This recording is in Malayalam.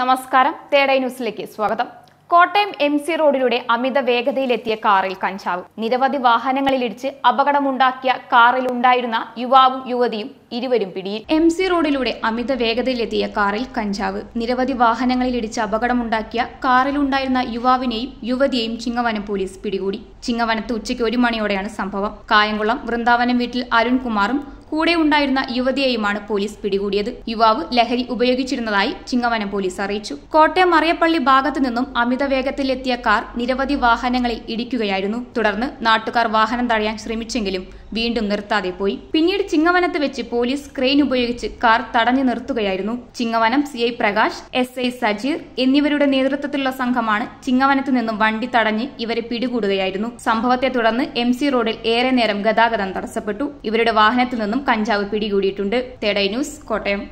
നമസ്കാരം തേടൈ ന്യൂസിലേക്ക് സ്വാഗതം കോട്ടയം എം സി റോഡിലൂടെ അമിത വേഗതയിലെത്തിയ കാറിൽ കഞ്ചാവ് നിരവധി വാഹനങ്ങളിലിടിച്ച് അപകടമുണ്ടാക്കിയ കാറിലുണ്ടായിരുന്ന യുവാവും യുവതിയും ഇരുവരും പിടിയിൽ എം സി റോഡിലൂടെ അമിത വേഗതയിലെത്തിയ കാറിൽ കഞ്ചാവ് നിരവധി വാഹനങ്ങളിലിടിച്ച് അപകടമുണ്ടാക്കിയ കാറിലുണ്ടായിരുന്ന യുവാവിനെയും യുവതിയെയും ചിങ്ങവനം പോലീസ് പിടികൂടി ചിങ്ങവനത്ത് ഉച്ചയ്ക്ക് ഒരു മണിയോടെയാണ് സംഭവം കായംകുളം വൃന്ദാവനം വീട്ടിൽ അരുൺകുമാറും കൂടെ ഉണ്ടായിരുന്ന യുവതിയെയുമാണ് പോലീസ് പിടികൂടിയത് യുവാവ് ലഹരി ഉപയോഗിച്ചിരുന്നതായി ചിങ്ങവനം പോലീസ് അറിയിച്ചു കോട്ടയം മറിയപ്പള്ളി ഭാഗത്തു നിന്നും അമിത വേഗത്തിലെത്തിയ കാർ നിരവധി വാഹനങ്ങളിൽ ഇടിക്കുകയായിരുന്നു തുടർന്ന് നാട്ടുകാർ വാഹനം തടയാൻ ശ്രമിച്ചെങ്കിലും വീണ്ടും നിർത്താതെ പോയി പിന്നീട് ചിങ്ങവനത്ത് വെച്ച് പോലീസ് ക്രെയിൻ ഉപയോഗിച്ച് കാർ തടഞ്ഞു നിർത്തുകയായിരുന്നു Chingavanam C I Prakash S I Sajeer എന്നിവരുടെ നേതൃത്വത്തിലുള്ള സംഘമാണ് ചിങ്ങവനത്ത് നിന്നും വണ്ടി തടഞ്ഞ് ഇവരെ പിടികൂടുകയായിരുന്നു സംഭവത്തെ തുടർന്ന് എം സി റോഡിൽ ഏറെ നേരം ഗതാഗതം തടസ്സപ്പെട്ടു ഇവരുടെ വാഹനത്തിൽ നിന്നും കഞ്ചാവ് പിടികൂടിയിട്ടുണ്ട് തേടൈ ന്യൂസ് കോട്ടയം